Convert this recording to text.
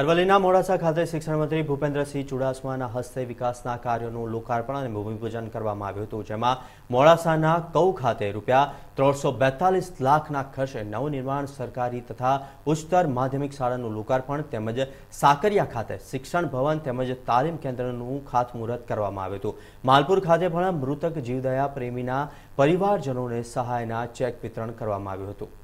અરવલ્લીના મોડાસા ખાતે શિક્ષણ શિક્ષણમંત્રી ભૂપેન્દ્રસિંહ ચુડાસમાના હસ્તે વિકાસના કાર્યોનું લોકાર્પણ અને ભૂમિપૂજન કરવામાં આવ્યું હતું જેમાં મોડાસાના કૌ ખાતે રૂપિયા ત્રણસો બેતાલીસ લાખના ખર્ચે નવનિર્માણ સરકારી તથા ઉચ્ચતર માધ્યમિક શાળાનું લોકાર્પણ તેમજ સાકરિયા ખાતે શિક્ષણ ભવન તેમજ તાલીમ કેન્દ્રનું ખાતમુહૂર્ત કરવામાં આવ્યું હતું માલપુર ખાતે પણ મૃતક જીવદયા પ્રેમીના પરિવારજનોને સહાયના ચેક વિતરણ કરવામાં આવ્યું હતું